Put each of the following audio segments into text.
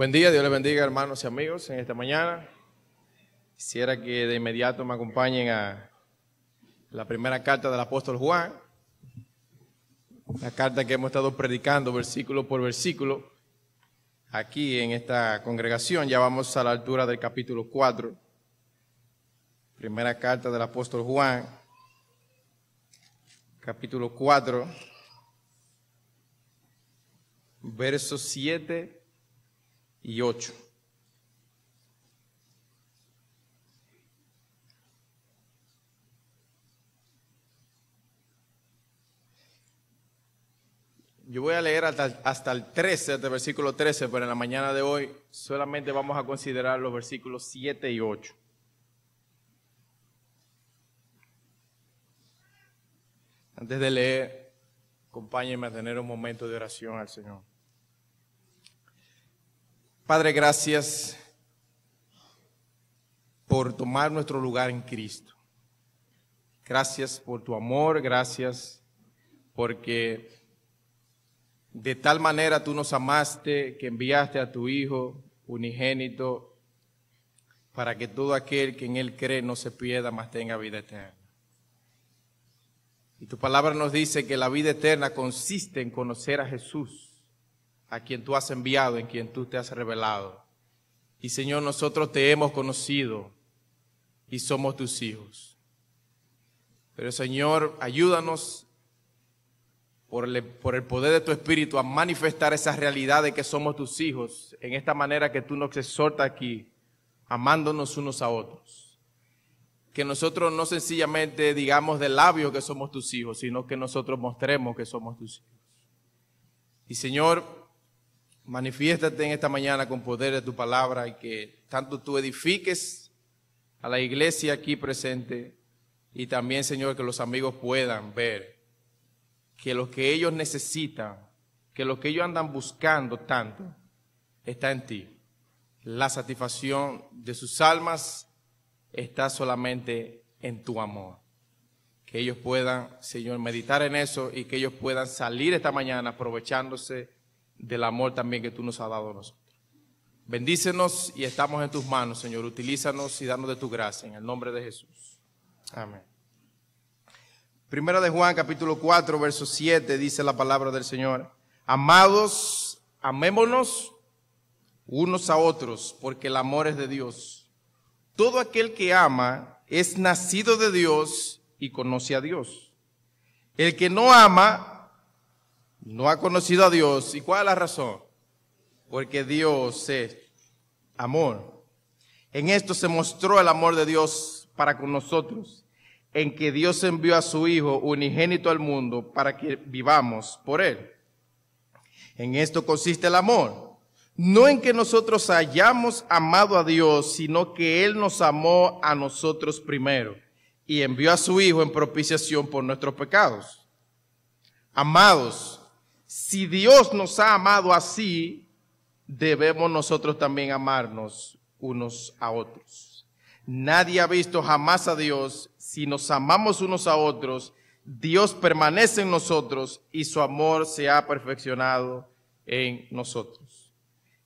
Buen día, Dios les bendiga hermanos y amigos en esta mañana. Quisiera que de inmediato me acompañen a la primera carta del apóstol Juan, la carta que hemos estado predicando versículo por versículo aquí en esta congregación. Ya vamos a la altura del capítulo 4, primera carta del apóstol Juan, capítulo 4, verso 7 y Yo voy a leer hasta, el 13, hasta el versículo 13, pero en la mañana de hoy solamente vamos a considerar los versículos 7 y 8. Antes de leer, acompáñenme a tener un momento de oración al Señor. Padre, gracias por tomar nuestro lugar en Cristo. Gracias por tu amor, gracias porque de tal manera tú nos amaste que enviaste a tu Hijo unigénito para que todo aquel que en Él cree no se pierda, mas tenga vida eterna. Y tu palabra nos dice que la vida eterna consiste en conocer a Jesús a quien tú has enviado, en quien tú te has revelado. Y Señor, nosotros te hemos conocido y somos tus hijos. Pero Señor, ayúdanos por el, poder de tu Espíritu a manifestar esa realidad de que somos tus hijos en esta manera que tú nos exhortas aquí, amándonos unos a otros. Que nosotros no sencillamente digamos de labio que somos tus hijos, sino que nosotros mostremos que somos tus hijos. Y Señor, manifiéstate en esta mañana con poder de tu palabra y que tanto tú edifiques a la iglesia aquí presente y también, Señor, que los amigos puedan ver que lo que ellos necesitan, que lo que ellos andan buscando tanto, está en ti. La satisfacción de sus almas está solamente en tu amor. Que ellos puedan, Señor, meditar en eso y que ellos puedan salir esta mañana aprovechándose del amor también que tú nos has dado a nosotros. Bendícenos y estamos en tus manos, Señor. Utilízanos y danos de tu gracia, en el nombre de Jesús. Amén. Primero de Juan, capítulo 4, verso 7, dice la palabra del Señor. Amados, amémonos unos a otros, porque el amor es de Dios. Todo aquel que ama es nacido de Dios y conoce a Dios. El que no ama no ha conocido a Dios. ¿Y cuál es la razón? Porque Dios es amor. En esto se mostró el amor de Dios para con nosotros, en que Dios envió a su Hijo unigénito al mundo para que vivamos por Él. En esto consiste el amor. No en que nosotros hayamos amado a Dios, sino que Él nos amó a nosotros primero y envió a su Hijo en propiciación por nuestros pecados. Amados, si Dios nos ha amado así, debemos nosotros también amarnos unos a otros. Nadie ha visto jamás a Dios. Si nos amamos unos a otros, Dios permanece en nosotros y su amor se ha perfeccionado en nosotros.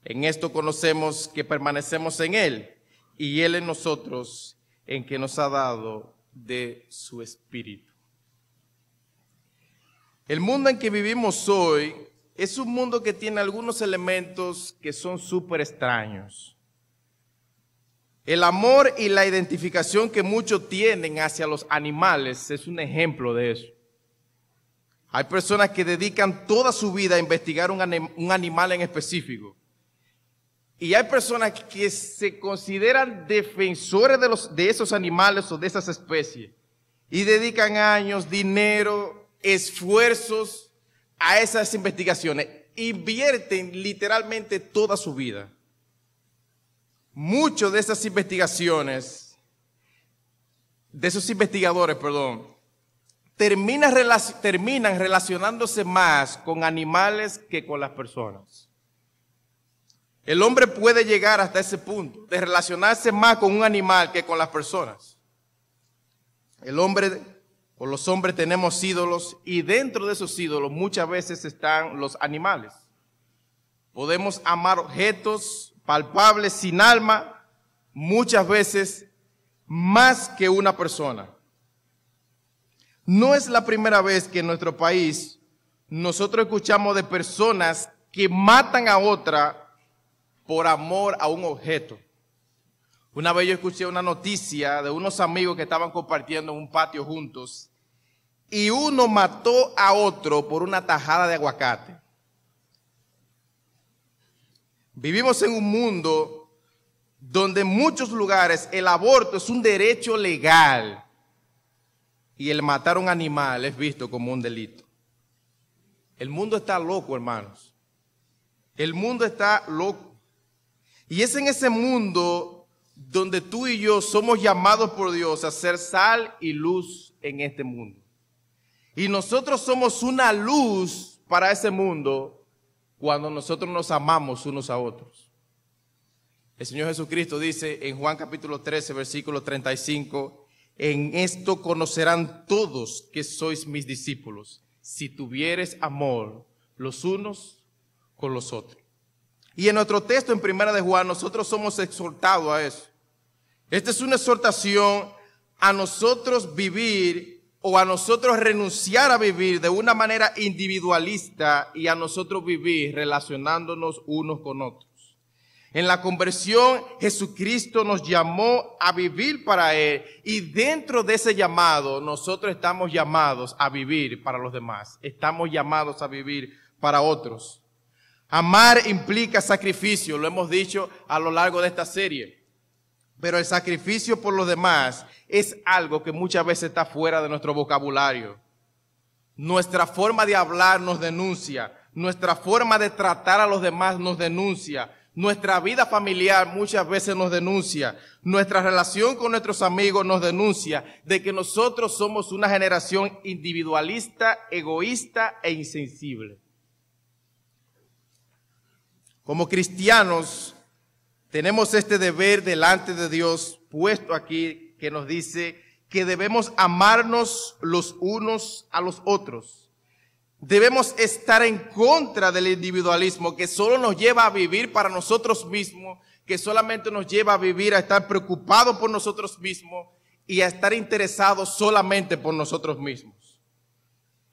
En esto conocemos que permanecemos en Él y Él en nosotros, en que nos ha dado de su Espíritu. El mundo en que vivimos hoy es un mundo que tiene algunos elementos que son súper extraños. El amor y la identificación que muchos tienen hacia los animales es un ejemplo de eso. Hay personas que dedican toda su vida a investigar un, animal en específico. Y hay personas que se consideran defensores de esos animales o de esas especies. Y dedican años, dinero, esfuerzos a esas investigaciones. Invierten literalmente toda su vida. Muchos de esas investigaciones, de esos investigadores, perdón, terminan relacionándose más con animales que con las personas. El hombre puede llegar hasta ese punto, de relacionarse más con un animal que con las personas. El hombre o los hombres tenemos ídolos y dentro de esos ídolos muchas veces están los animales. Podemos amar objetos palpables sin alma muchas veces más que una persona. No es la primera vez que en nuestro país nosotros escuchamos de personas que matan a otra por amor a un objeto. Una vez yo escuché una noticia de unos amigos que estaban compartiendo en un patio juntos y uno mató a otro por una tajada de aguacate. Vivimos en un mundo donde en muchos lugares el aborto es un derecho legal y el matar a un animal es visto como un delito. El mundo está loco, hermanos. El mundo está loco. Y es en ese mundo donde tú y yo somos llamados por Dios a ser sal y luz en este mundo. Y nosotros somos una luz para ese mundo cuando nosotros nos amamos unos a otros. El Señor Jesucristo dice en Juan capítulo 13, versículo 35, en esto conocerán todos que sois mis discípulos, si tuvieres amor los unos con los otros. Y en nuestro texto en Primera de Juan nosotros somos exhortados a eso. Esta es una exhortación a nosotros vivir o a nosotros renunciar a vivir de una manera individualista y a nosotros vivir relacionándonos unos con otros. En la conversión, Jesucristo nos llamó a vivir para Él y dentro de ese llamado, nosotros estamos llamados a vivir para los demás. Estamos llamados a vivir para otros. Amar implica sacrificio, lo hemos dicho a lo largo de esta serie. Pero el sacrificio por los demás es algo que muchas veces está fuera de nuestro vocabulario. Nuestra forma de hablar nos denuncia, nuestra forma de tratar a los demás nos denuncia, nuestra vida familiar muchas veces nos denuncia. Nuestra relación con nuestros amigos nos denuncia de que nosotros somos una generación individualista, egoísta e insensible. Como cristianos, tenemos este deber delante de Dios puesto aquí que nos dice que debemos amarnos los unos a los otros. Debemos estar en contra del individualismo que solo nos lleva a vivir para nosotros mismos, que solamente nos lleva a vivir, a estar preocupados por nosotros mismos y a estar interesados solamente por nosotros mismos.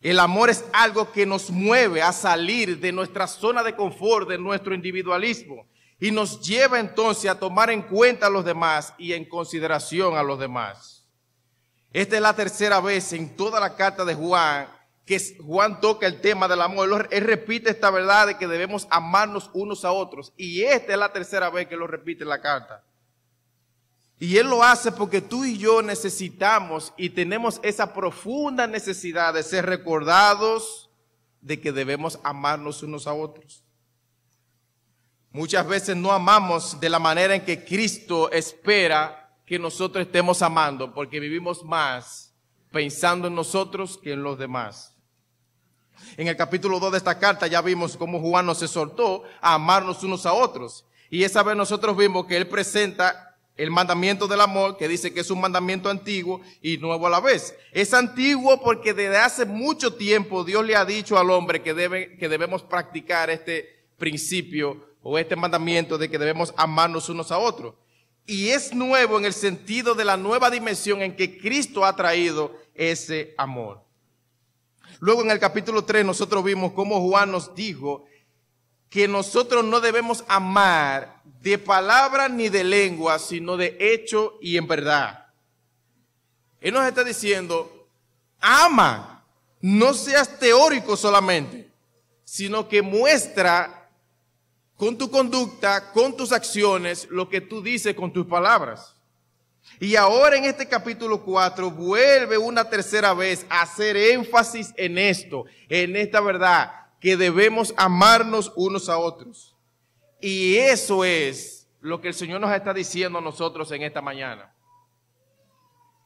El amor es algo que nos mueve a salir de nuestra zona de confort, de nuestro individualismo, y nos lleva entonces a tomar en cuenta a los demás y en consideración a los demás. Esta es la tercera vez en toda la carta de Juan que Juan toca el tema del amor. Él repite esta verdad de que debemos amarnos unos a otros. Y esta es la tercera vez que lo repite en la carta. Y Él lo hace porque tú y yo necesitamos y tenemos esa profunda necesidad de ser recordados de que debemos amarnos unos a otros. Muchas veces no amamos de la manera en que Cristo espera que nosotros estemos amando, porque vivimos más pensando en nosotros que en los demás. En el capítulo 2 de esta carta ya vimos cómo Juan nos exhortó a amarnos unos a otros. Y esa vez nosotros vimos que él presenta el mandamiento del amor, que dice que es un mandamiento antiguo y nuevo a la vez. Es antiguo porque desde hace mucho tiempo Dios le ha dicho al hombre que, debe, que debemos practicar este principio o este mandamiento de que debemos amarnos unos a otros. Y es nuevo en el sentido de la nueva dimensión en que Cristo ha traído ese amor. Luego en el capítulo 3 nosotros vimos cómo Juan nos dijo que nosotros no debemos amar de palabra ni de lengua, sino de hecho y en verdad. Él nos está diciendo, ama, no seas teórico solamente, sino que muestra con tu conducta, con tus acciones, lo que tú dices con tus palabras. Y ahora en este capítulo 4 vuelve una tercera vez a hacer énfasis en esto, en esta verdad, que debemos amarnos unos a otros. Y eso es lo que el Señor nos está diciendo a nosotros en esta mañana.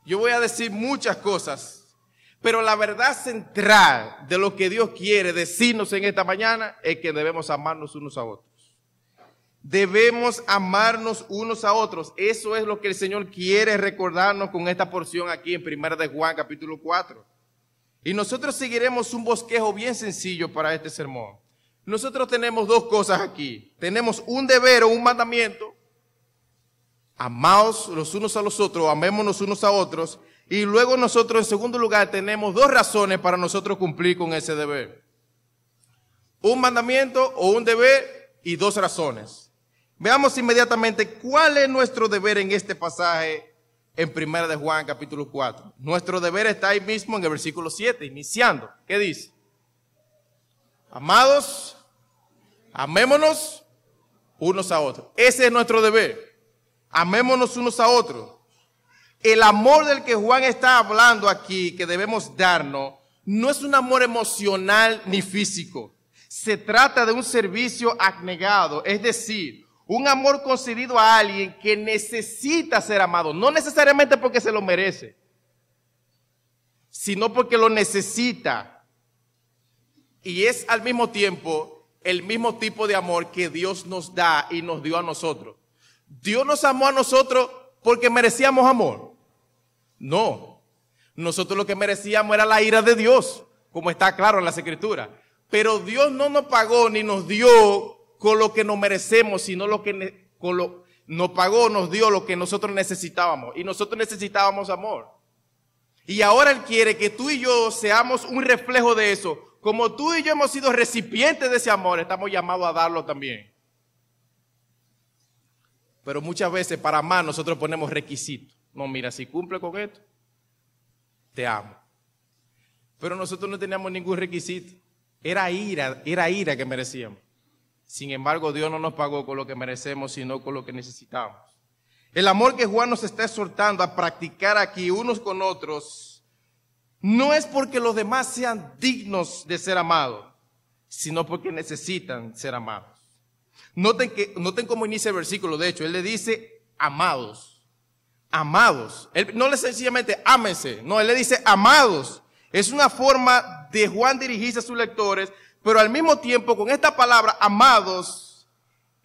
Yo voy a decir muchas cosas, pero la verdad central de lo que Dios quiere decirnos en esta mañana es que debemos amarnos unos a otros. Debemos amarnos unos a otros. Eso es lo que el Señor quiere recordarnos con esta porción aquí en Primera de Juan capítulo 4. Y nosotros seguiremos un bosquejo bien sencillo para este sermón. Nosotros tenemos dos cosas aquí. Tenemos un deber o un mandamiento. Amaos los unos a los otros, amémonos unos a otros. Y luego nosotros, en segundo lugar, tenemos dos razones para nosotros cumplir con ese deber. Un mandamiento o un deber y dos razones. Veamos inmediatamente cuál es nuestro deber en este pasaje en Primera de Juan capítulo 4. Nuestro deber está ahí mismo en el versículo 7, iniciando. ¿Qué dice? Amados, Amémonos unos a otros. Ese es nuestro deber. Amémonos unos a otros. El amor del que Juan está hablando aquí, que debemos darnos, no es un amor emocional ni físico. Se trata de un servicio abnegado, es decir, un amor concedido a alguien que necesita ser amado, no necesariamente porque se lo merece, sino porque lo necesita. Y es al mismo tiempo el mismo tipo de amor que Dios nos da y nos dio a nosotros. Dios nos amó a nosotros porque merecíamos amor. No, nosotros lo que merecíamos era la ira de Dios, como está claro en las escrituras. Pero Dios no nos pagó ni nos dio con lo que nos merecemos, sino lo que nos pagó, nos dio lo que nosotros necesitábamos. Y nosotros necesitábamos amor. Y ahora Él quiere que tú y yo seamos un reflejo de eso, como tú y yo hemos sido recipientes de ese amor, estamos llamados a darlo también. Pero muchas veces para más nosotros ponemos requisitos. No, mira, si cumple con esto, te amo. Pero nosotros no teníamos ningún requisito. Era ira, era ira que merecíamos. Sin embargo, Dios no nos pagó con lo que merecemos, sino con lo que necesitamos. El amor que Juan nos está exhortando a practicar aquí unos con otros no es porque los demás sean dignos de ser amados, sino porque necesitan ser amados. Noten, que, noten cómo inicia el versículo, de hecho, él le dice, amados, amados. Él no le sencillamente, ámense, no, él le dice, amados. Es una forma de Juan dirigirse a sus lectores, pero al mismo tiempo con esta palabra, amados,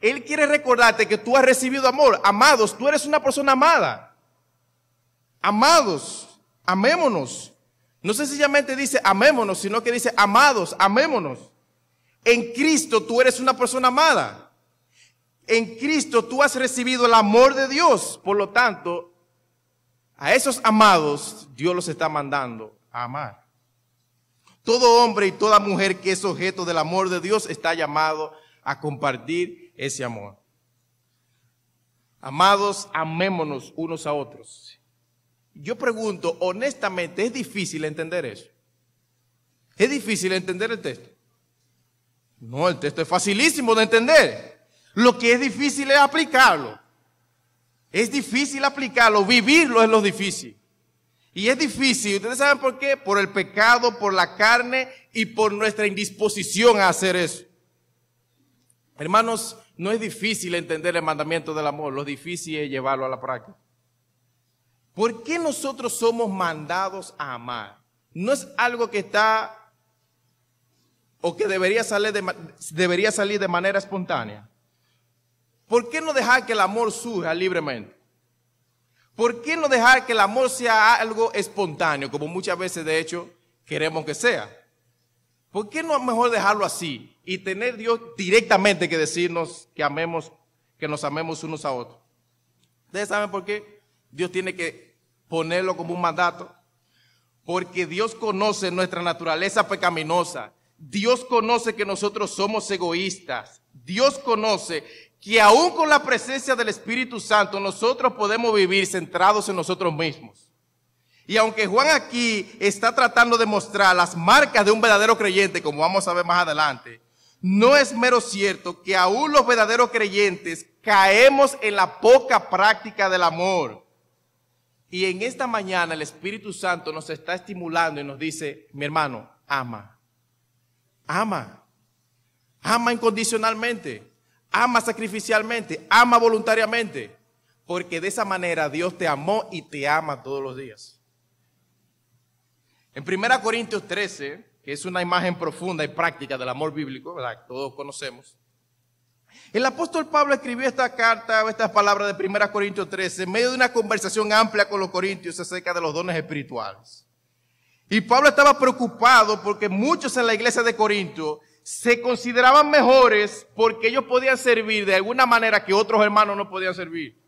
él quiere recordarte que tú has recibido amor. Amados, tú eres una persona amada. Amados, amémonos. No sencillamente dice amémonos, sino que dice amados, amémonos. En Cristo tú eres una persona amada. En Cristo tú has recibido el amor de Dios. Por lo tanto, a esos amados Dios los está mandando a amar. Todo hombre y toda mujer que es objeto del amor de Dios está llamado a compartir ese amor. Amados, amémonos unos a otros. Yo pregunto, honestamente, ¿es difícil entender eso? ¿Es difícil entender el texto? No, el texto es facilísimo de entender. Lo que es difícil es aplicarlo. Es difícil aplicarlo, vivirlo es lo difícil. Y es difícil, ¿ustedes saben por qué? Por el pecado, por la carne y por nuestra indisposición a hacer eso. Hermanos, no es difícil entender el mandamiento del amor, lo difícil es llevarlo a la práctica. ¿Por qué nosotros somos mandados a amar? No es algo que está o que debería salir de, debería salir de manera espontánea. ¿Por qué no dejar que el amor surja libremente? ¿Por qué no dejar que el amor sea algo espontáneo, como muchas veces de hecho queremos que sea? ¿Por qué no es mejor dejarlo así y tener Dios directamente que decirnos que amemos, que nos amemos unos a otros? ¿Ustedes saben por qué? Dios tiene que ponerlo como un mandato, porque Dios conoce nuestra naturaleza pecaminosa, Dios conoce que nosotros somos egoístas, Dios conoce que aún con la presencia del Espíritu Santo nosotros podemos vivir centrados en nosotros mismos. Y aunque Juan aquí está tratando de mostrar las marcas de un verdadero creyente, como vamos a ver más adelante, no es mero cierto que aún los verdaderos creyentes caemos en la poca práctica del amor. Y en esta mañana el Espíritu Santo nos está estimulando y nos dice, mi hermano, ama, ama, ama incondicionalmente, ama sacrificialmente, ama voluntariamente, porque de esa manera Dios te amó y te ama todos los días. En 1 Corintios 13, que es una imagen profunda y práctica del amor bíblico, ¿verdad? Todos conocemos. El apóstol Pablo escribió esta carta, estas palabras de 1 Corintios 13, en medio de una conversación amplia con los corintios acerca de los dones espirituales. Y Pablo estaba preocupado porque muchos en la iglesia de Corinto se consideraban mejores porque ellos podían servir de alguna manera que otros hermanos no podían servir.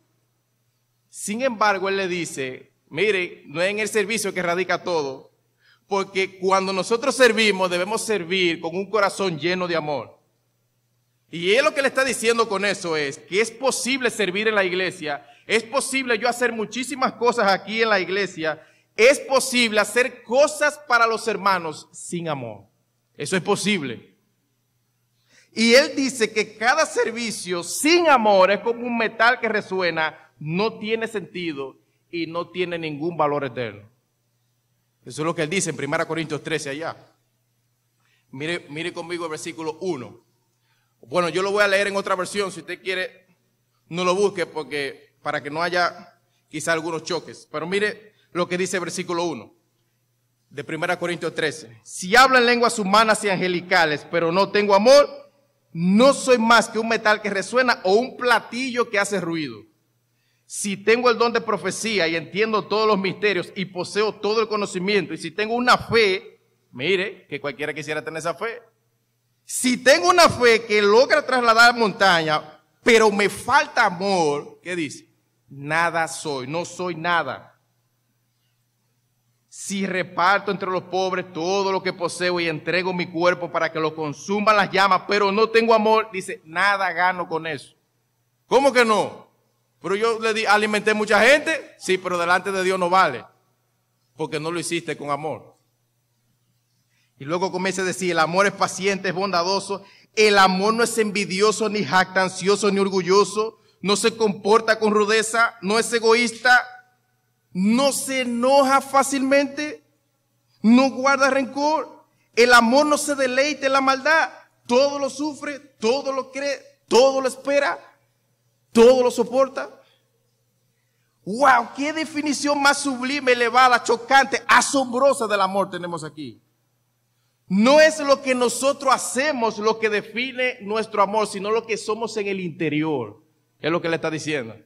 Sin embargo, él le dice, mire, no es en el servicio que radica todo, porque cuando nosotros servimos debemos servir con un corazón lleno de amor. Y él lo que le está diciendo con eso es que es posible servir en la iglesia, es posible yo hacer muchísimas cosas aquí en la iglesia, es posible hacer cosas para los hermanos sin amor. Eso es posible. Y él dice que cada servicio sin amor es como un metal que resuena, no tiene sentido y no tiene ningún valor eterno. Eso es lo que él dice en 1 Corintios 13 allá. Mire, mire conmigo el versículo 1. Bueno, yo lo voy a leer en otra versión, si usted quiere, no lo busque porque para que no haya quizá algunos choques. Pero mire lo que dice el versículo 1 de 1 Corintios 13. Si hablo en lenguas humanas y angelicales, pero no tengo amor, no soy más que un metal que resuena o un platillo que hace ruido. Si tengo el don de profecía y entiendo todos los misterios y poseo todo el conocimiento, y si tengo una fe, mire, que cualquiera quisiera tener esa fe, si tengo una fe que logra trasladar montaña, pero me falta amor, ¿qué dice? Nada soy, no soy nada. Si reparto entre los pobres todo lo que poseo y entrego mi cuerpo para que lo consuman las llamas, pero no tengo amor, dice, nada gano con eso. ¿Cómo que no? Pero yo le di, alimenté mucha gente, sí, pero delante de Dios no vale, porque no lo hiciste con amor. Y luego comienza a decir, el amor es paciente, es bondadoso, el amor no es envidioso, ni jactancioso, ni orgulloso, no se comporta con rudeza, no es egoísta, no se enoja fácilmente, no guarda rencor, el amor no se deleite en la maldad, todo lo sufre, todo lo cree, todo lo espera, todo lo soporta. ¡Wow! ¡Qué definición más sublime, elevada, chocante, asombrosa del amor tenemos aquí! No es lo que nosotros hacemos lo que define nuestro amor, sino lo que somos en el interior. Es lo que le está diciendo.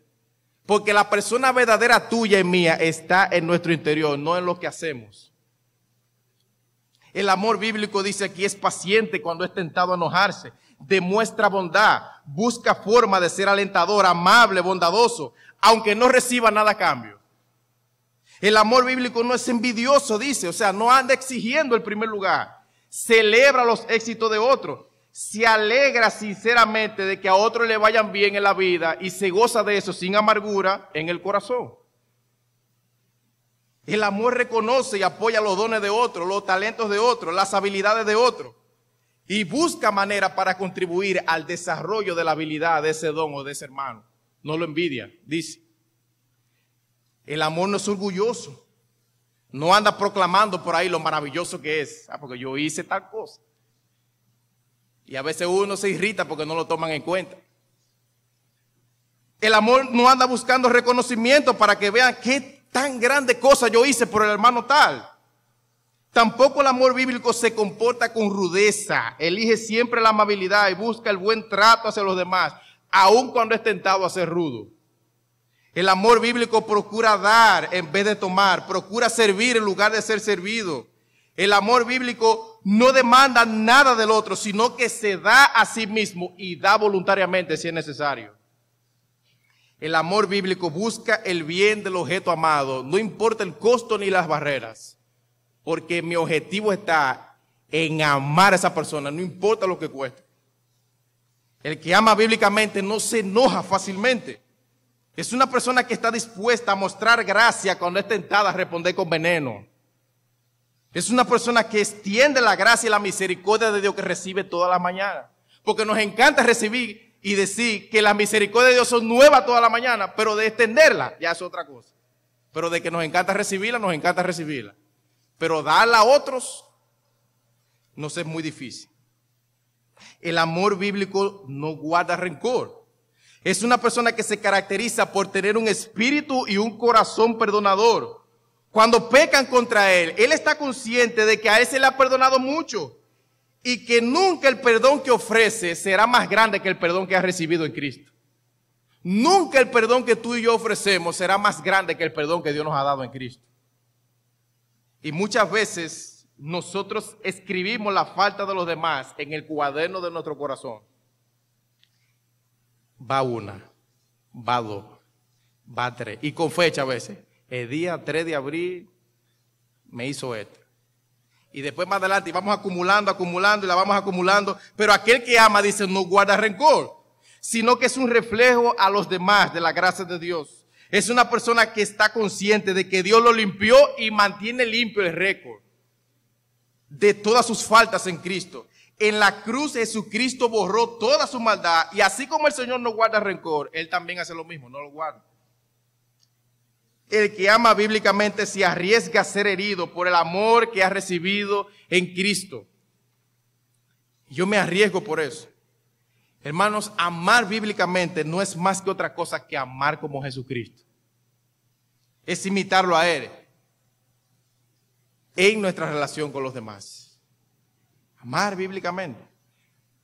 Porque la persona verdadera tuya y mía está en nuestro interior, no en lo que hacemos. El amor bíblico dice aquí es paciente cuando es tentado a enojarse, demuestra bondad, busca forma de ser alentador, amable, bondadoso, aunque no reciba nada a cambio. El amor bíblico no es envidioso, dice, o sea, no anda exigiendo el primer lugar celebra los éxitos de otros, se alegra sinceramente de que a otros le vayan bien en la vida y se goza de eso sin amargura en el corazón. El amor reconoce y apoya los dones de otros, los talentos de otros, las habilidades de otros y busca manera para contribuir al desarrollo de la habilidad de ese don o de ese hermano. No lo envidia, dice. El amor no es orgulloso, no anda proclamando por ahí lo maravilloso que es, ah, porque yo hice tal cosa. Y a veces uno se irrita porque no lo toman en cuenta. El amor no anda buscando reconocimiento para que vean qué tan grande cosa yo hice por el hermano tal. Tampoco el amor bíblico se comporta con rudeza, elige siempre la amabilidad y busca el buen trato hacia los demás, aun cuando es tentado a ser rudo. El amor bíblico procura dar en vez de tomar, procura servir en lugar de ser servido. El amor bíblico no demanda nada del otro, sino que se da a sí mismo y da voluntariamente si es necesario. El amor bíblico busca el bien del objeto amado, no importa el costo ni las barreras, porque mi objetivo está en amar a esa persona, no importa lo que cueste. El que ama bíblicamente no se enoja fácilmente. Es una persona que está dispuesta a mostrar gracia cuando es tentada a responder con veneno. Es una persona que extiende la gracia y la misericordia de Dios que recibe toda la mañana. Porque nos encanta recibir y decir que la misericordia de Dios son nuevas toda la mañana, pero de extenderla ya es otra cosa. Pero de que nos encanta recibirla, nos encanta recibirla. Pero darla a otros nos es muy difícil. El amor bíblico no guarda rencor. Es una persona que se caracteriza por tener un espíritu y un corazón perdonador. Cuando pecan contra Él, Él está consciente de que a Él se le ha perdonado mucho y que nunca el perdón que ofrece será más grande que el perdón que ha recibido en Cristo. Nunca el perdón que tú y yo ofrecemos será más grande que el perdón que Dios nos ha dado en Cristo. Y muchas veces nosotros escribimos la falta de los demás en el cuaderno de nuestro corazón. Va va una, dos, va tres, y con fecha a veces. El día 3 de abril me hizo esto. Y después más adelante, y vamos acumulando, acumulando, y la vamos acumulando. Pero aquel que ama, dice, no guarda rencor, sino que es un reflejo a los demás de la gracia de Dios. Es una persona que está consciente de que Dios lo limpió y mantiene limpio el récord de todas sus faltas en Cristo. En la cruz Jesucristo borró toda su maldad y así como el Señor no guarda rencor, Él también hace lo mismo, no lo guarda. El que ama bíblicamente se arriesga a ser herido por el amor que ha recibido en Cristo. Yo me arriesgo por eso. Hermanos, amar bíblicamente no es más que otra cosa que amar como Jesucristo. Es imitarlo a Él en nuestra relación con los demás amar bíblicamente.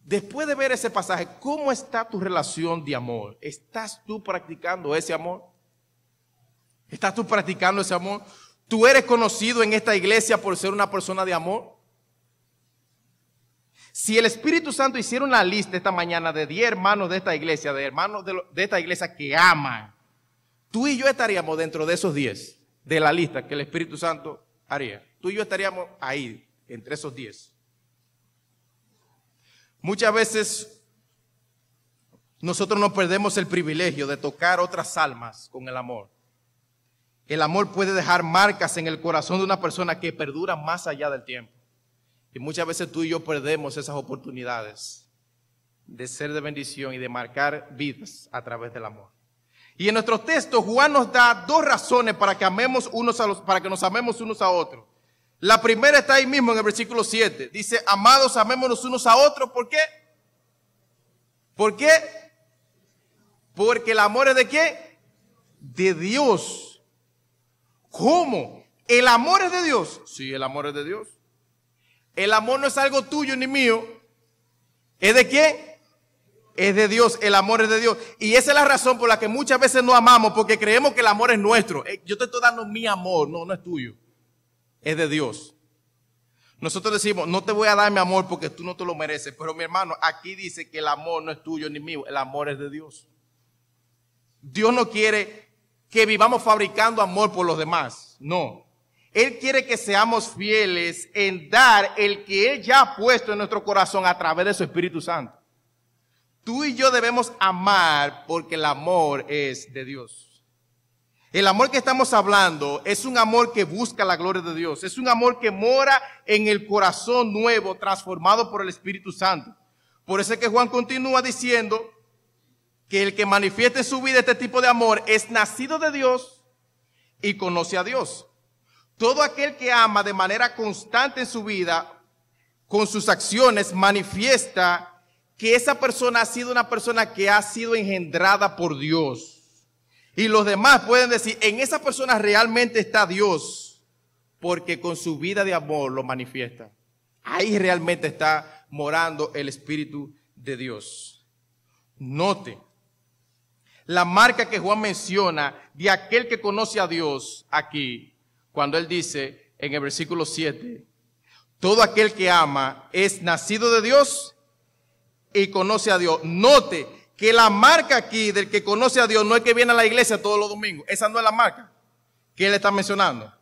Después de ver ese pasaje, ¿cómo está tu relación de amor? ¿Estás tú practicando ese amor? ¿Estás tú practicando ese amor? ¿Tú eres conocido en esta iglesia por ser una persona de amor? Si el Espíritu Santo hiciera una lista esta mañana de 10 hermanos de esta iglesia, de hermanos de, esta iglesia que aman, tú y yo estaríamos dentro de esos 10, de la lista que el Espíritu Santo haría. Tú y yo estaríamos ahí, entre esos 10. Muchas veces nosotros nos perdemos el privilegio de tocar otras almas con el amor. El amor puede dejar marcas en el corazón de una persona que perdura más allá del tiempo. Y muchas veces tú y yo perdemos esas oportunidades de ser de bendición y de marcar vidas a través del amor. Y en nuestro texto Juan nos da dos razones para que amemos unos a los, para que nos amemos unos a otros. La primera está ahí mismo en el versículo 7. Dice, amados, amémonos unos a otros. ¿Por qué? ¿Por qué? Porque el amor es de qué? De Dios. ¿Cómo? ¿El amor es de Dios? Sí, el amor es de Dios. El amor no es algo tuyo ni mío. ¿Es de qué? Es de Dios, el amor es de Dios. Y esa es la razón por la que muchas veces no amamos, porque creemos que el amor es nuestro. Eh, yo te estoy dando mi amor, no, no es tuyo es de Dios. Nosotros decimos, no te voy a dar mi amor porque tú no te lo mereces. Pero mi hermano, aquí dice que el amor no es tuyo ni mío, el amor es de Dios. Dios no quiere que vivamos fabricando amor por los demás. No. Él quiere que seamos fieles en dar el que Él ya ha puesto en nuestro corazón a través de su Espíritu Santo. Tú y yo debemos amar porque el amor es de Dios. El amor que estamos hablando es un amor que busca la gloria de Dios, es un amor que mora en el corazón nuevo, transformado por el Espíritu Santo. Por eso es que Juan continúa diciendo que el que manifieste en su vida este tipo de amor es nacido de Dios y conoce a Dios. Todo aquel que ama de manera constante en su vida, con sus acciones, manifiesta que esa persona ha sido una persona que ha sido engendrada por Dios. Y los demás pueden decir, en esa persona realmente está Dios, porque con su vida de amor lo manifiesta. Ahí realmente está morando el Espíritu de Dios. Note, la marca que Juan menciona de aquel que conoce a Dios aquí, cuando él dice en el versículo 7, todo aquel que ama es nacido de Dios y conoce a Dios. Note, que la marca aquí del que conoce a Dios no es que viene a la iglesia todos los domingos. Esa no es la marca que él está mencionando.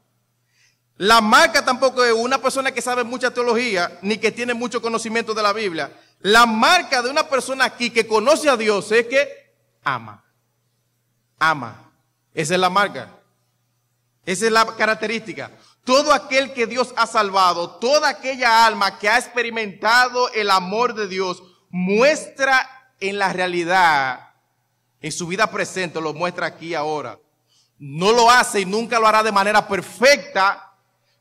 La marca tampoco es una persona que sabe mucha teología ni que tiene mucho conocimiento de la Biblia. La marca de una persona aquí que conoce a Dios es que ama. Ama. Esa es la marca. Esa es la característica. Todo aquel que Dios ha salvado, toda aquella alma que ha experimentado el amor de Dios, muestra en la realidad, en su vida presente, lo muestra aquí ahora. No lo hace y nunca lo hará de manera perfecta,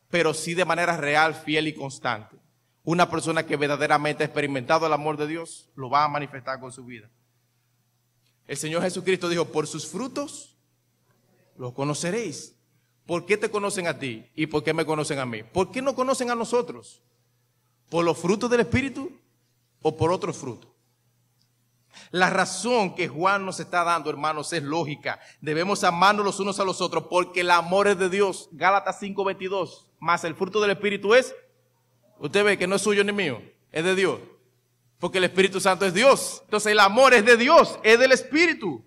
pero sí de manera real, fiel y constante. Una persona que verdaderamente ha experimentado el amor de Dios lo va a manifestar con su vida. El Señor Jesucristo dijo, por sus frutos los conoceréis. ¿Por qué te conocen a ti y por qué me conocen a mí? ¿Por qué no conocen a nosotros? ¿Por los frutos del Espíritu o por otros frutos? La razón que Juan nos está dando, hermanos, es lógica. Debemos amarnos los unos a los otros porque el amor es de Dios. Gálatas 5:22. Más el fruto del Espíritu es. Usted ve que no es suyo ni mío, es de Dios. Porque el Espíritu Santo es Dios. Entonces el amor es de Dios, es del Espíritu.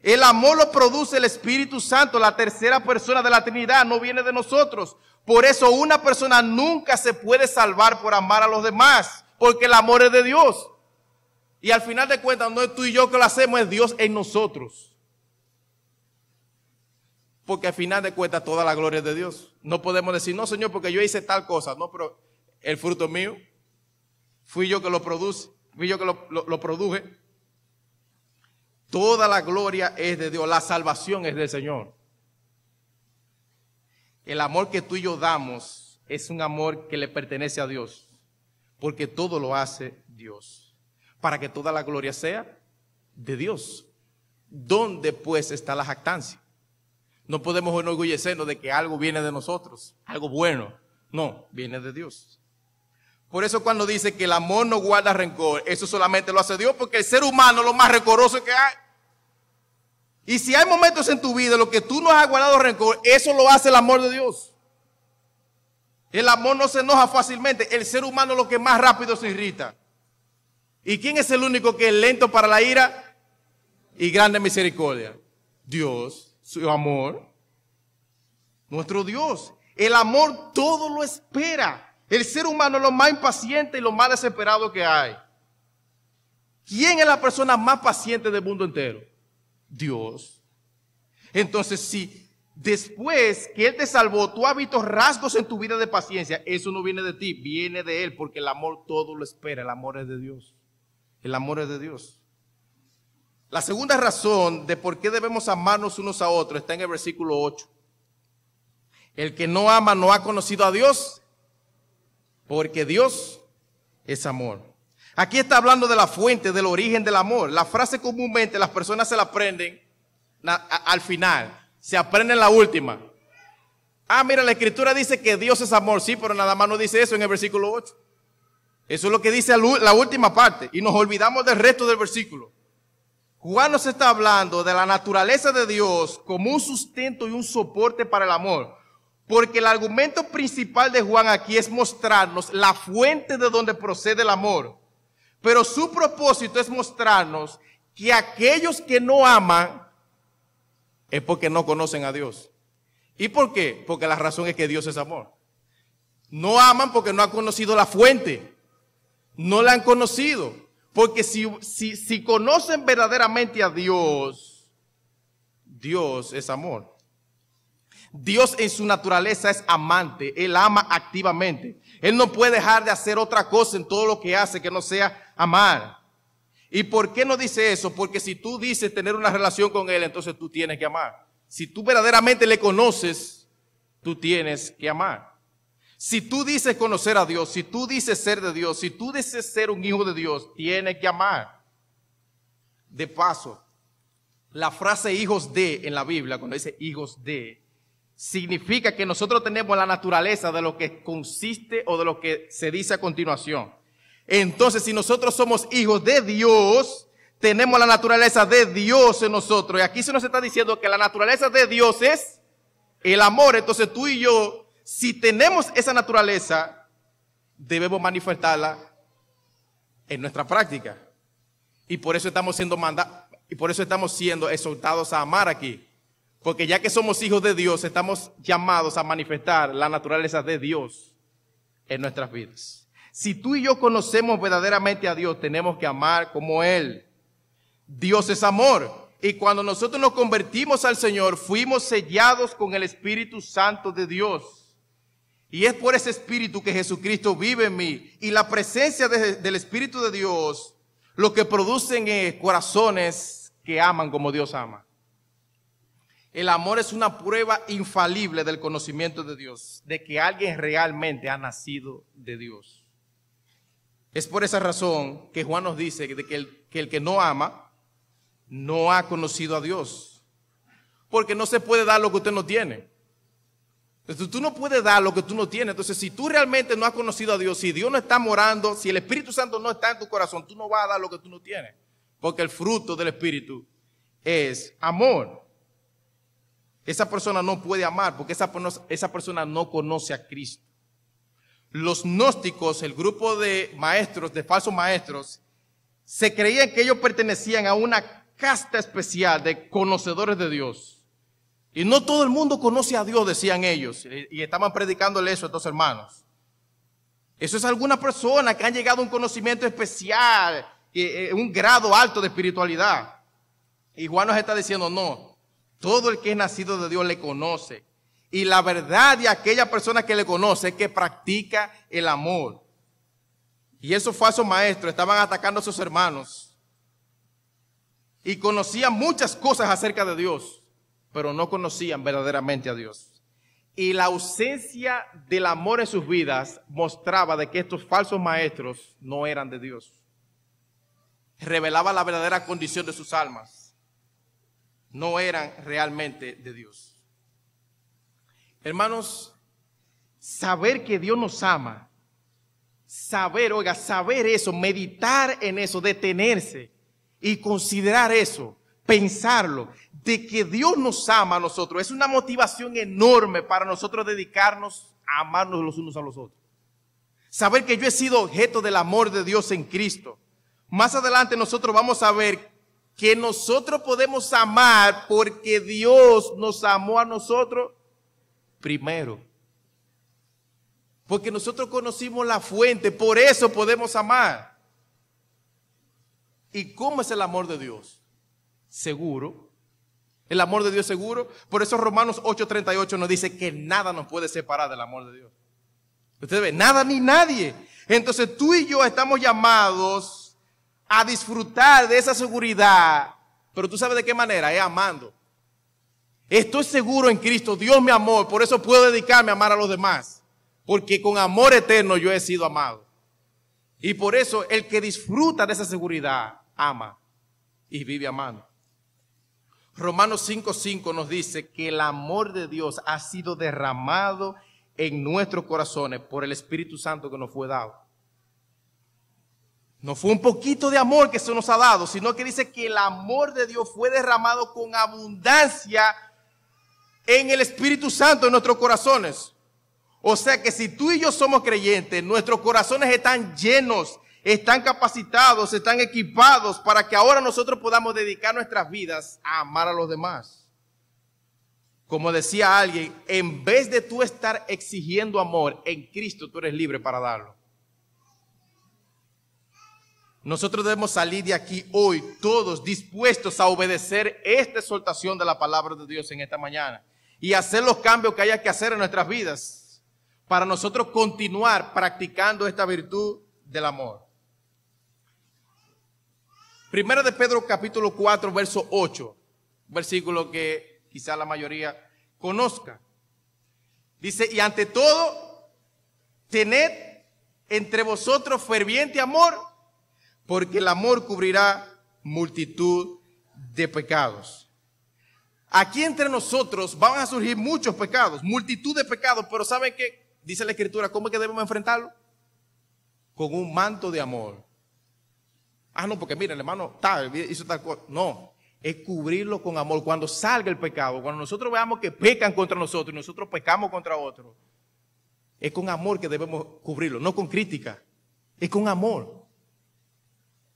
El amor lo produce el Espíritu Santo, la tercera persona de la Trinidad, no viene de nosotros. Por eso una persona nunca se puede salvar por amar a los demás, porque el amor es de Dios. Y al final de cuentas, no es tú y yo que lo hacemos, es Dios en nosotros. Porque al final de cuentas, toda la gloria es de Dios. No podemos decir, no, Señor, porque yo hice tal cosa. No, pero el fruto mío. Fui yo que lo produce. Fui yo que lo produje. Toda la gloria es de Dios. La salvación es del Señor. El amor que tú y yo damos es un amor que le pertenece a Dios. Porque todo lo hace Dios para que toda la gloria sea de Dios. ¿Dónde pues está la jactancia? No podemos enorgullecernos de que algo viene de nosotros, algo bueno. No, viene de Dios. Por eso cuando dice que el amor no guarda rencor, eso solamente lo hace Dios porque el ser humano es lo más rencoroso que hay. Y si hay momentos en tu vida en los que tú no has guardado rencor, eso lo hace el amor de Dios. El amor no se enoja fácilmente, el ser humano es lo que más rápido se irrita. ¿Y quién es el único que es lento para la ira y grande misericordia? Dios, su amor, nuestro Dios. El amor todo lo espera. El ser humano es lo más impaciente y lo más desesperado que hay. ¿Quién es la persona más paciente del mundo entero? Dios. Entonces, si después que Él te salvó, tú has visto rasgos en tu vida de paciencia, eso no viene de ti, viene de Él, porque el amor todo lo espera, el amor es de Dios el amor es de Dios. La segunda razón de por qué debemos amarnos unos a otros está en el versículo 8. El que no ama no ha conocido a Dios, porque Dios es amor. Aquí está hablando de la fuente, del origen del amor. La frase comúnmente las personas se la aprenden al final, se aprenden la última. Ah, mira, la escritura dice que Dios es amor, sí, pero nada más no dice eso en el versículo 8. Eso es lo que dice la última parte. Y nos olvidamos del resto del versículo. Juan nos está hablando de la naturaleza de Dios como un sustento y un soporte para el amor. Porque el argumento principal de Juan aquí es mostrarnos la fuente de donde procede el amor. Pero su propósito es mostrarnos que aquellos que no aman es porque no conocen a Dios. ¿Y por qué? Porque la razón es que Dios es amor. No aman porque no han conocido la fuente no la han conocido. Porque si, si, si conocen verdaderamente a Dios, Dios es amor. Dios en su naturaleza es amante, Él ama activamente. Él no puede dejar de hacer otra cosa en todo lo que hace que no sea amar. ¿Y por qué no dice eso? Porque si tú dices tener una relación con Él, entonces tú tienes que amar. Si tú verdaderamente le conoces, tú tienes que amar. Si tú dices conocer a Dios, si tú dices ser de Dios, si tú dices ser un hijo de Dios, tienes que amar. De paso, la frase hijos de en la Biblia, cuando dice hijos de, significa que nosotros tenemos la naturaleza de lo que consiste o de lo que se dice a continuación. Entonces, si nosotros somos hijos de Dios, tenemos la naturaleza de Dios en nosotros. Y aquí se nos está diciendo que la naturaleza de Dios es el amor. Entonces tú y yo si tenemos esa naturaleza, debemos manifestarla en nuestra práctica. Y por eso estamos siendo manda y por eso estamos siendo exhortados a amar aquí. Porque ya que somos hijos de Dios, estamos llamados a manifestar la naturaleza de Dios en nuestras vidas. Si tú y yo conocemos verdaderamente a Dios, tenemos que amar como Él. Dios es amor. Y cuando nosotros nos convertimos al Señor, fuimos sellados con el Espíritu Santo de Dios. Y es por ese espíritu que Jesucristo vive en mí. Y la presencia del Espíritu de Dios lo que producen corazones que aman como Dios ama. El amor es una prueba infalible del conocimiento de Dios, de que alguien realmente ha nacido de Dios. Es por esa razón que Juan nos dice que, el que no ama no ha conocido a Dios, porque no se puede dar lo que usted no tiene. Entonces, tú no puedes dar lo que tú no tienes. Entonces, si tú realmente no has conocido a Dios, si Dios no está morando, si el Espíritu Santo no está en tu corazón, tú no vas a dar lo que tú no tienes. Porque el fruto del Espíritu es amor. Esa persona no puede amar porque esa, esa persona no conoce a Cristo. Los gnósticos, el grupo de maestros, de falsos maestros, se creían que ellos pertenecían a una casta especial de conocedores de Dios y no todo el mundo conoce a Dios, decían ellos. Y estaban predicándole eso a estos hermanos. Eso es alguna persona que han llegado a un conocimiento especial, eh, eh, un grado alto de espiritualidad. Y Juan nos está diciendo, no, todo el que es nacido de Dios le conoce. Y la verdad de aquella persona que le conoce es que practica el amor. Y esos falsos maestros estaban atacando a sus hermanos. Y conocían muchas cosas acerca de Dios pero no conocían verdaderamente a Dios. Y la ausencia del amor en sus vidas mostraba de que estos falsos maestros no eran de Dios. Revelaba la verdadera condición de sus almas. No eran realmente de Dios. Hermanos, saber que Dios nos ama, saber, oiga, saber eso, meditar en eso, detenerse y considerar eso, pensarlo, de que Dios nos ama a nosotros, es una motivación enorme para nosotros dedicarnos a amarnos los unos a los otros. Saber que yo he sido objeto del amor de Dios en Cristo. Más adelante nosotros vamos a ver que nosotros podemos amar porque Dios nos amó a nosotros primero. Porque nosotros conocimos la fuente, por eso podemos amar. ¿Y cómo es el amor de Dios? seguro. El amor de Dios seguro. Por eso Romanos 8:38 nos dice que nada nos puede separar del amor de Dios. usted ve nada ni nadie. Entonces tú y yo estamos llamados a disfrutar de esa seguridad. Pero tú sabes de qué manera, es amando. Estoy seguro en Cristo, Dios me amó, por eso puedo dedicarme a amar a los demás. Porque con amor eterno yo he sido amado. Y por eso el que disfruta de esa seguridad ama y vive amando. Romanos 5:5 nos dice que el amor de Dios ha sido derramado en nuestros corazones por el Espíritu Santo que nos fue dado. No fue un poquito de amor que se nos ha dado, sino que dice que el amor de Dios fue derramado con abundancia en el Espíritu Santo en nuestros corazones. O sea que si tú y yo somos creyentes, nuestros corazones están llenos están capacitados, están equipados para que ahora nosotros podamos dedicar nuestras vidas a amar a los demás. Como decía alguien, en vez de tú estar exigiendo amor, en Cristo tú eres libre para darlo. Nosotros debemos salir de aquí hoy todos dispuestos a obedecer esta exhortación de la palabra de Dios en esta mañana y hacer los cambios que haya que hacer en nuestras vidas para nosotros continuar practicando esta virtud del amor. Primera de Pedro capítulo 4, verso 8, versículo que quizá la mayoría conozca. Dice, y ante todo, tened entre vosotros ferviente amor, porque el amor cubrirá multitud de pecados. Aquí entre nosotros van a surgir muchos pecados, multitud de pecados, pero ¿saben qué? Dice la Escritura, ¿cómo es que debemos enfrentarlo? Con un manto de amor. Ah, no, porque mira, hermano tal, hizo tal cosa. No, es cubrirlo con amor. Cuando salga el pecado, cuando nosotros veamos que pecan contra nosotros y nosotros pecamos contra otros, es con amor que debemos cubrirlo, no con crítica, es con amor.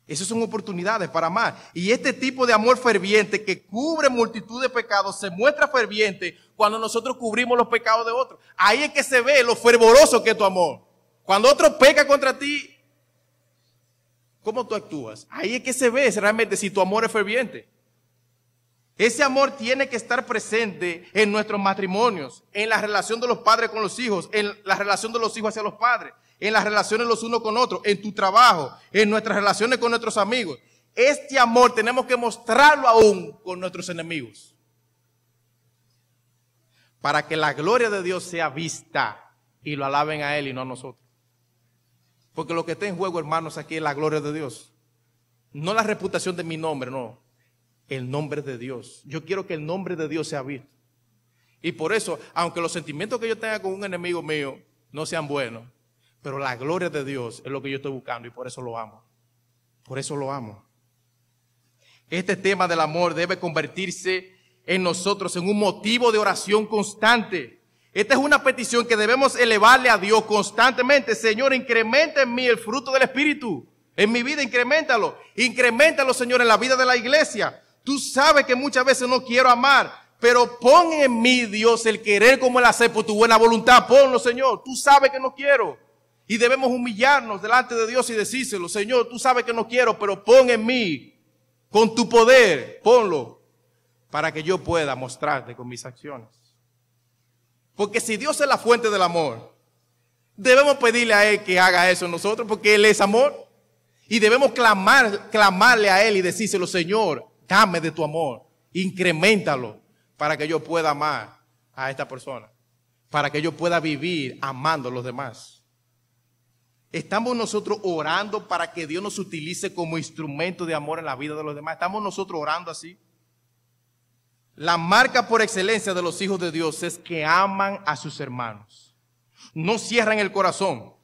Esas son oportunidades para amar. Y este tipo de amor ferviente que cubre multitud de pecados se muestra ferviente cuando nosotros cubrimos los pecados de otros. Ahí es que se ve lo fervoroso que es tu amor. Cuando otro peca contra ti, ¿Cómo tú actúas? Ahí es que se ve realmente si tu amor es ferviente. Ese amor tiene que estar presente en nuestros matrimonios, en la relación de los padres con los hijos, en la relación de los hijos hacia los padres, en las relaciones los unos con otros, en tu trabajo, en nuestras relaciones con nuestros amigos. Este amor tenemos que mostrarlo aún con nuestros enemigos. Para que la gloria de Dios sea vista y lo alaben a Él y no a nosotros. Porque lo que está en juego, hermanos, aquí es la gloria de Dios. No la reputación de mi nombre, no. El nombre de Dios. Yo quiero que el nombre de Dios sea visto. Y por eso, aunque los sentimientos que yo tenga con un enemigo mío no sean buenos, pero la gloria de Dios es lo que yo estoy buscando y por eso lo amo. Por eso lo amo. Este tema del amor debe convertirse en nosotros en un motivo de oración constante. Esta es una petición que debemos elevarle a Dios constantemente. Señor, incrementa en mí el fruto del Espíritu. En mi vida, incrementalo. Incrementalo, Señor, en la vida de la iglesia. Tú sabes que muchas veces no quiero amar, pero pon en mí, Dios, el querer como el hacer por tu buena voluntad. Ponlo, Señor. Tú sabes que no quiero. Y debemos humillarnos delante de Dios y decírselo, Señor, tú sabes que no quiero, pero pon en mí, con tu poder, ponlo, para que yo pueda mostrarte con mis acciones. Porque si Dios es la fuente del amor, debemos pedirle a Él que haga eso en nosotros, porque Él es amor. Y debemos clamar, clamarle a Él y decírselo, Señor, dame de tu amor, incrementalo para que yo pueda amar a esta persona, para que yo pueda vivir amando a los demás. Estamos nosotros orando para que Dios nos utilice como instrumento de amor en la vida de los demás. Estamos nosotros orando así. La marca por excelencia de los hijos de Dios es que aman a sus hermanos. No cierran el corazón.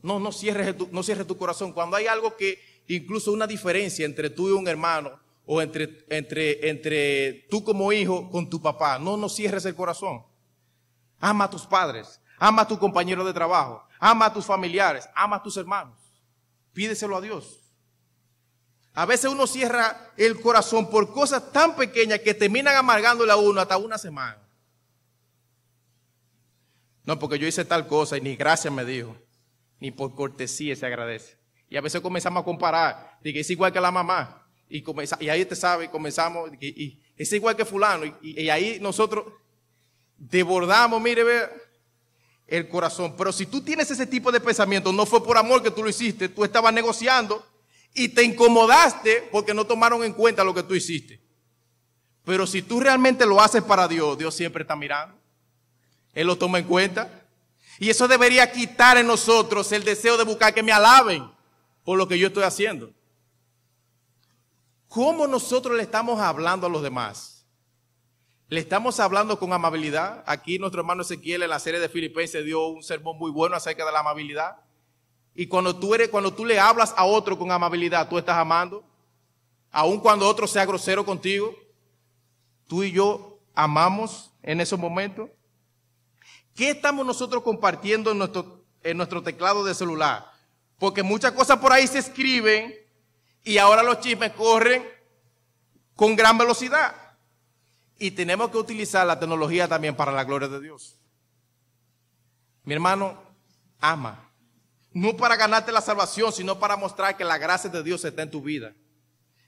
No, no cierres tu, no tu corazón. Cuando hay algo que, incluso una diferencia entre tú y un hermano, o entre, entre, entre tú como hijo con tu papá, no, no cierres el corazón. Ama a tus padres, ama a tu compañero de trabajo, ama a tus familiares, ama a tus hermanos. Pídeselo a Dios. A veces uno cierra el corazón por cosas tan pequeñas que terminan amargándole a uno hasta una semana. No, porque yo hice tal cosa y ni gracias me dijo, ni por cortesía se agradece. Y a veces comenzamos a comparar, de es igual que la mamá, y, y ahí te sabe, comenzamos, y, es igual que fulano, y, ahí nosotros desbordamos, mire, ve, el corazón. Pero si tú tienes ese tipo de pensamiento, no fue por amor que tú lo hiciste, tú estabas negociando, y te incomodaste porque no tomaron en cuenta lo que tú hiciste. Pero si tú realmente lo haces para Dios, Dios siempre está mirando. Él lo toma en cuenta. Y eso debería quitar en nosotros el deseo de buscar que me alaben por lo que yo estoy haciendo. ¿Cómo nosotros le estamos hablando a los demás? Le estamos hablando con amabilidad. Aquí nuestro hermano Ezequiel en la serie de Filipenses dio un sermón muy bueno acerca de la amabilidad. Y cuando tú, eres, cuando tú le hablas a otro con amabilidad, tú estás amando. Aun cuando otro sea grosero contigo, tú y yo amamos en esos momentos. ¿Qué estamos nosotros compartiendo en nuestro, en nuestro teclado de celular? Porque muchas cosas por ahí se escriben y ahora los chismes corren con gran velocidad. Y tenemos que utilizar la tecnología también para la gloria de Dios. Mi hermano, ama. No para ganarte la salvación, sino para mostrar que la gracia de Dios está en tu vida.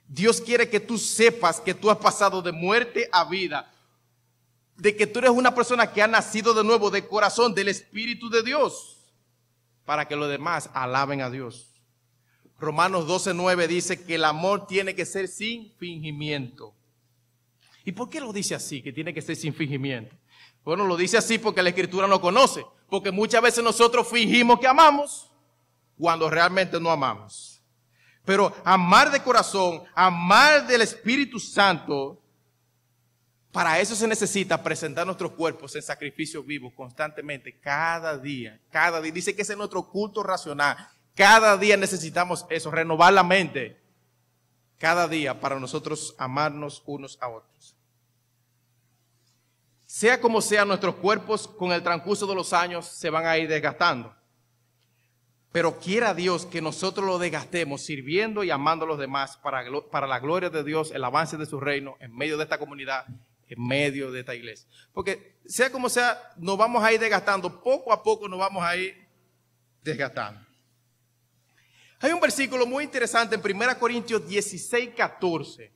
Dios quiere que tú sepas que tú has pasado de muerte a vida. De que tú eres una persona que ha nacido de nuevo de corazón del Espíritu de Dios. Para que los demás alaben a Dios. Romanos 12:9 dice que el amor tiene que ser sin fingimiento. ¿Y por qué lo dice así, que tiene que ser sin fingimiento? Bueno, lo dice así porque la escritura no conoce, porque muchas veces nosotros fingimos que amamos, cuando realmente no amamos. Pero amar de corazón, amar del Espíritu Santo, para eso se necesita presentar nuestros cuerpos en sacrificio vivo constantemente, cada día, cada día. Dice que ese es nuestro culto racional. Cada día necesitamos eso, renovar la mente. Cada día para nosotros amarnos unos a otros. Sea como sea, nuestros cuerpos con el transcurso de los años se van a ir desgastando. Pero quiera Dios que nosotros lo desgastemos sirviendo y amando a los demás para, para la gloria de Dios, el avance de su reino en medio de esta comunidad, en medio de esta iglesia. Porque sea como sea, nos vamos a ir desgastando, poco a poco nos vamos a ir desgastando. Hay un versículo muy interesante en 1 Corintios 16, 14.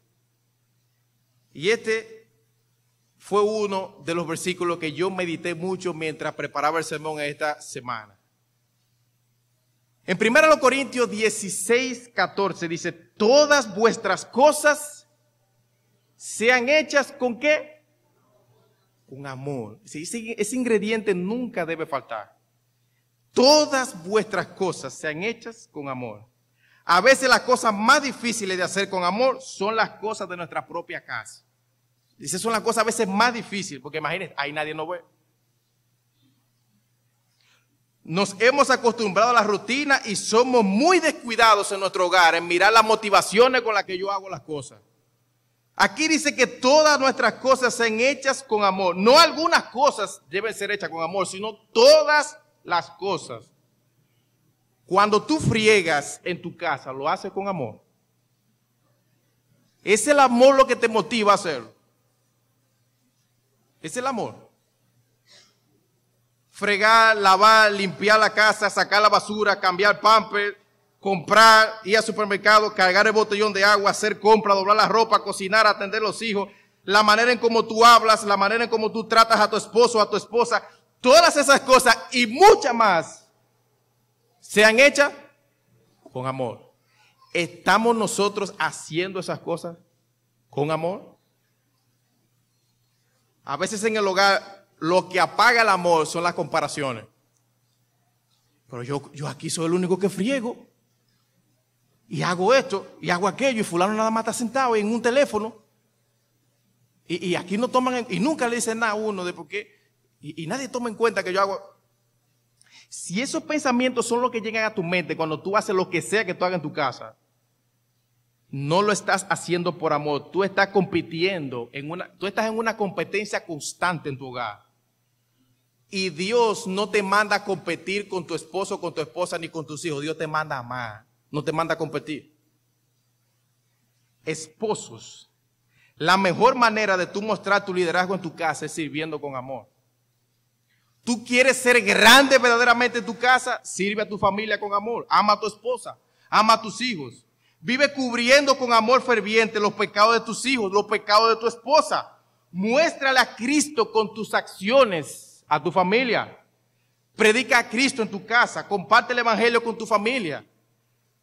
Y este fue uno de los versículos que yo medité mucho mientras preparaba el sermón esta semana. En 1 Corintios 16, 14 dice, todas vuestras cosas sean hechas con qué? Con amor. Ese ingrediente nunca debe faltar. Todas vuestras cosas sean hechas con amor. A veces las cosas más difíciles de hacer con amor son las cosas de nuestra propia casa. Dice, son las cosas a veces más difíciles, porque imagínense, ahí nadie nos ve. Nos hemos acostumbrado a la rutina y somos muy descuidados en nuestro hogar, en mirar las motivaciones con las que yo hago las cosas. Aquí dice que todas nuestras cosas sean hechas con amor. No algunas cosas deben ser hechas con amor, sino todas las cosas. Cuando tú friegas en tu casa, lo haces con amor. Es el amor lo que te motiva a hacerlo. Es el amor fregar, lavar, limpiar la casa, sacar la basura, cambiar pamper, comprar, ir al supermercado, cargar el botellón de agua, hacer compra, doblar la ropa, cocinar, atender a los hijos, la manera en cómo tú hablas, la manera en cómo tú tratas a tu esposo, a tu esposa, todas esas cosas y muchas más sean hechas con amor. ¿Estamos nosotros haciendo esas cosas con amor? A veces en el hogar lo que apaga el amor son las comparaciones. Pero yo, yo aquí soy el único que friego. Y hago esto, y hago aquello, y fulano nada más está sentado en un teléfono. Y, aquí no toman, y nunca le dicen nada a uno de por qué. Y, y nadie toma en cuenta que yo hago. Si esos pensamientos son los que llegan a tu mente cuando tú haces lo que sea que tú hagas en tu casa, no lo estás haciendo por amor, tú estás compitiendo en una, tú estás en una competencia constante en tu hogar. Y Dios no te manda a competir con tu esposo, con tu esposa, ni con tus hijos. Dios te manda a amar, no te manda a competir. Esposos, la mejor manera de tú mostrar tu liderazgo en tu casa es sirviendo con amor. Tú quieres ser grande verdaderamente en tu casa, sirve a tu familia con amor, ama a tu esposa, ama a tus hijos. Vive cubriendo con amor ferviente los pecados de tus hijos, los pecados de tu esposa. Muéstrale a Cristo con tus acciones a tu familia. Predica a Cristo en tu casa, comparte el Evangelio con tu familia.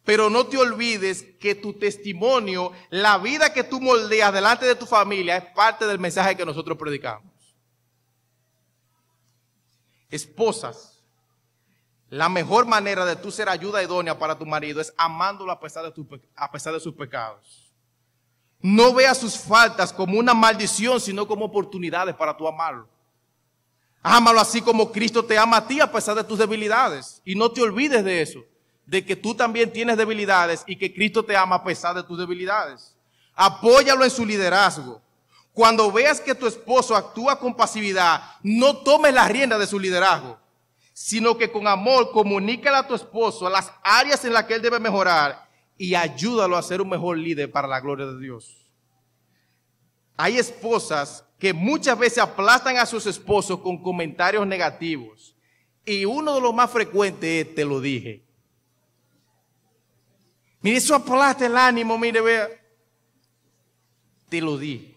Pero no te olvides que tu testimonio, la vida que tú moldeas delante de tu familia, es parte del mensaje que nosotros predicamos. Esposas, la mejor manera de tú ser ayuda idónea para tu marido es amándolo a pesar de, sus pecados. No veas sus faltas como una maldición, sino como oportunidades para tú amarlo. Ámalo así como Cristo te ama a ti a pesar de tus debilidades. Y no te olvides de eso, de que tú también tienes debilidades y que Cristo te ama a pesar de tus debilidades. Apóyalo en su liderazgo. Cuando veas que tu esposo actúa con pasividad, no tomes la rienda de su liderazgo, sino que con amor comunícale a tu esposo las áreas en las que él debe mejorar y ayúdalo a ser un mejor líder para la gloria de Dios. Hay esposas que muchas veces aplastan a sus esposos con comentarios negativos. Y uno de los más frecuentes es, te lo dije. Mire, eso aplasta el ánimo, mire, vea. Te lo dije.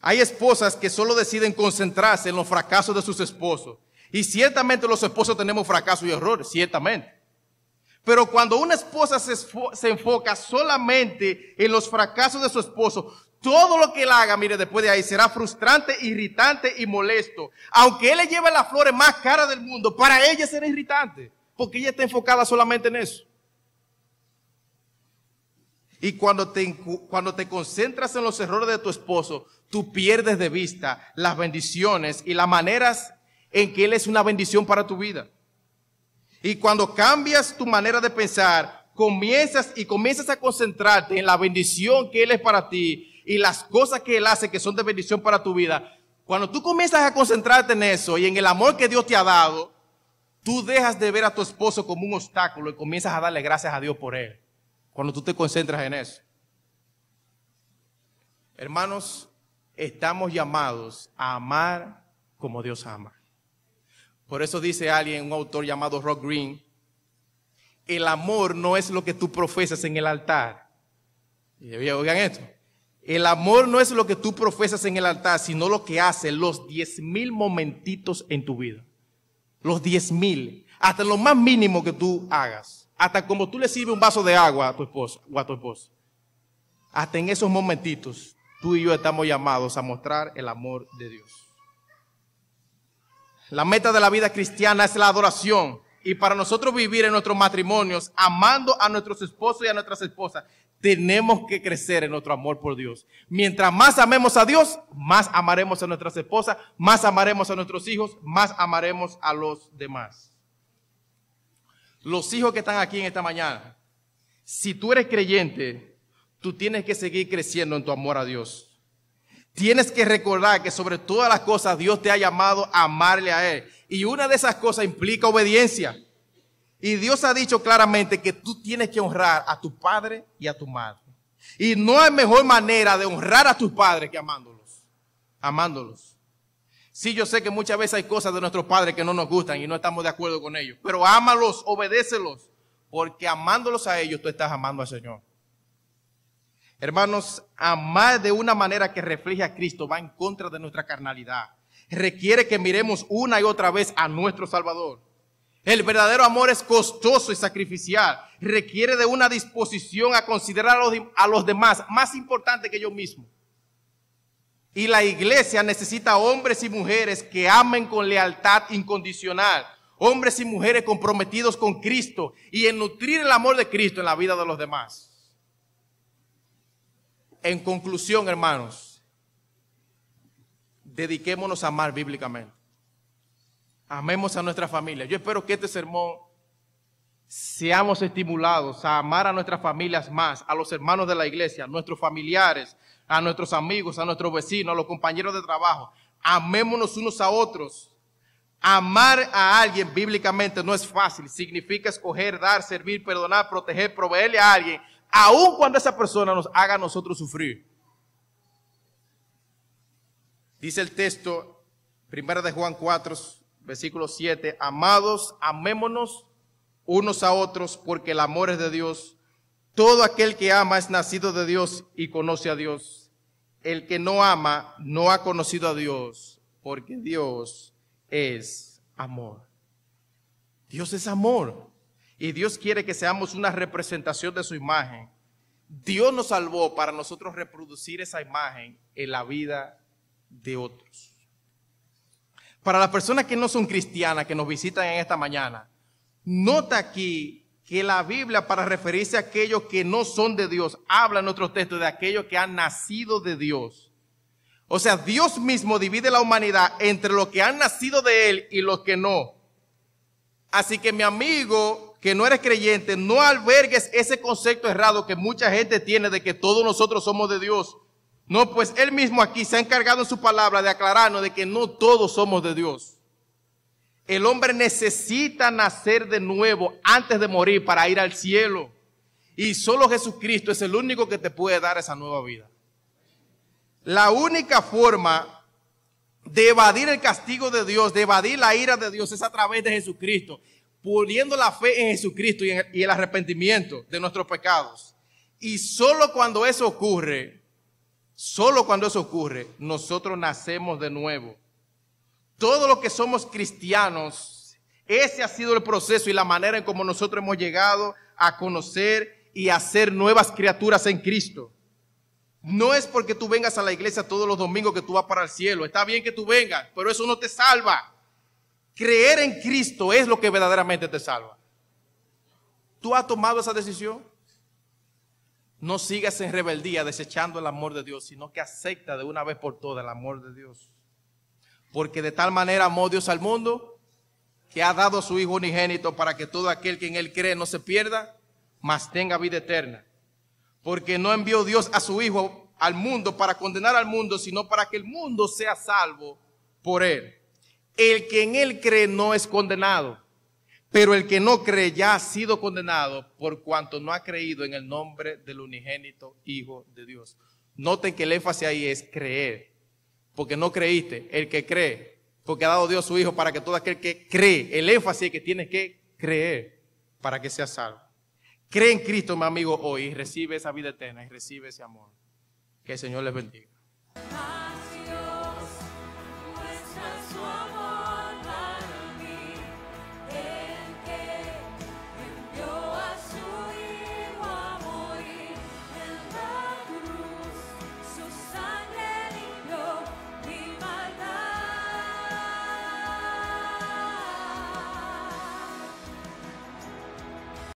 Hay esposas que solo deciden concentrarse en los fracasos de sus esposos. Y ciertamente los esposos tenemos fracasos y errores, ciertamente. Pero cuando una esposa se, se, enfoca solamente en los fracasos de su esposo, todo lo que él haga, mire, después de ahí será frustrante, irritante y molesto. Aunque él le lleve las flores más caras del mundo, para ella será irritante, porque ella está enfocada solamente en eso. Y cuando te, cuando te concentras en los errores de tu esposo, tú pierdes de vista las bendiciones y las maneras en que él es una bendición para tu vida. Y cuando cambias tu manera de pensar, comienzas y comienzas a concentrarte en la bendición que él es para ti, y las cosas que Él hace que son de bendición para tu vida, cuando tú comienzas a concentrarte en eso y en el amor que Dios te ha dado, tú dejas de ver a tu esposo como un obstáculo y comienzas a darle gracias a Dios por él. Cuando tú te concentras en eso. Hermanos, estamos llamados a amar como Dios ama. Por eso dice alguien, un autor llamado Rob Green, el amor no es lo que tú profesas en el altar. Y oigan esto, el amor no es lo que tú profesas en el altar, sino lo que hace los diez mil momentitos en tu vida. Los diez mil. Hasta lo más mínimo que tú hagas. Hasta como tú le sirves un vaso de agua a tu esposa o a tu esposa. Hasta en esos momentitos, tú y yo estamos llamados a mostrar el amor de Dios. La meta de la vida cristiana es la adoración. Y para nosotros vivir en nuestros matrimonios, amando a nuestros esposos y a nuestras esposas, tenemos que crecer en nuestro amor por Dios. Mientras más amemos a Dios, más amaremos a nuestras esposas, más amaremos a nuestros hijos, más amaremos a los demás. Los hijos que están aquí en esta mañana, si tú eres creyente, tú tienes que seguir creciendo en tu amor a Dios. Tienes que recordar que sobre todas las cosas Dios te ha llamado a amarle a Él. Y una de esas cosas implica obediencia. Y Dios ha dicho claramente que tú tienes que honrar a tu padre y a tu madre. Y no hay mejor manera de honrar a tus padres que amándolos. Amándolos. Sí, yo sé que muchas veces hay cosas de nuestros padres que no nos gustan y no estamos de acuerdo con ellos. Pero ámalos, obedécelos. Porque amándolos a ellos, tú estás amando al Señor. Hermanos, amar de una manera que refleje a Cristo va en contra de nuestra carnalidad. Requiere que miremos una y otra vez a nuestro Salvador el verdadero amor es costoso y sacrificial. Requiere de una disposición a considerar a los, demás más importante que yo mismo. Y la iglesia necesita hombres y mujeres que amen con lealtad incondicional. Hombres y mujeres comprometidos con Cristo y en nutrir el amor de Cristo en la vida de los demás. En conclusión, hermanos, dediquémonos a amar bíblicamente amemos a nuestra familia. Yo espero que este sermón seamos estimulados a amar a nuestras familias más, a los hermanos de la iglesia, a nuestros familiares, a nuestros amigos, a nuestros vecinos, a los compañeros de trabajo. Amémonos unos a otros. Amar a alguien bíblicamente no es fácil. Significa escoger, dar, servir, perdonar, proteger, proveerle a alguien, aun cuando esa persona nos haga a nosotros sufrir. Dice el texto, primera de Juan 4, versículo 7, amados, amémonos unos a otros porque el amor es de Dios. Todo aquel que ama es nacido de Dios y conoce a Dios. El que no ama no ha conocido a Dios porque Dios es amor. Dios es amor y Dios quiere que seamos una representación de su imagen. Dios nos salvó para nosotros reproducir esa imagen en la vida de otros. Para las personas que no son cristianas, que nos visitan en esta mañana, nota aquí que la Biblia, para referirse a aquellos que no son de Dios, habla en otros textos de aquellos que han nacido de Dios. O sea, Dios mismo divide la humanidad entre los que han nacido de Él y los que no. Así que mi amigo que no eres creyente, no albergues ese concepto errado que mucha gente tiene de que todos nosotros somos de Dios. No, pues él mismo aquí se ha encargado en su palabra de aclararnos de que no todos somos de Dios. El hombre necesita nacer de nuevo antes de morir para ir al cielo. Y solo Jesucristo es el único que te puede dar esa nueva vida. La única forma de evadir el castigo de Dios, de evadir la ira de Dios, es a través de Jesucristo, poniendo la fe en Jesucristo y, el, el arrepentimiento de nuestros pecados. Y solo cuando eso ocurre, Solo cuando eso ocurre, nosotros nacemos de nuevo. Todo lo que somos cristianos, ese ha sido el proceso y la manera en como nosotros hemos llegado a conocer y a ser nuevas criaturas en Cristo. No es porque tú vengas a la iglesia todos los domingos que tú vas para el cielo. Está bien que tú vengas, pero eso no te salva. Creer en Cristo es lo que verdaderamente te salva. ¿Tú has tomado esa decisión? No sigas en rebeldía desechando el amor de Dios, sino que acepta de una vez por todas el amor de Dios. Porque de tal manera amó Dios al mundo que ha dado a su Hijo unigénito para que todo aquel que en Él cree no se pierda, mas tenga vida eterna. Porque no envió Dios a su Hijo al mundo para condenar al mundo, sino para que el mundo sea salvo por Él. El que en Él cree no es condenado pero el que no cree ya ha sido condenado por cuanto no ha creído en el nombre del unigénito Hijo de Dios. Noten que el énfasis ahí es creer, porque no creíste, el que cree, porque ha dado Dios su Hijo para que todo aquel que cree, el énfasis es que tienes que creer para que seas salvo. Cree en Cristo, mi amigo, hoy y recibe esa vida eterna y recibe ese amor. Que el Señor les bendiga.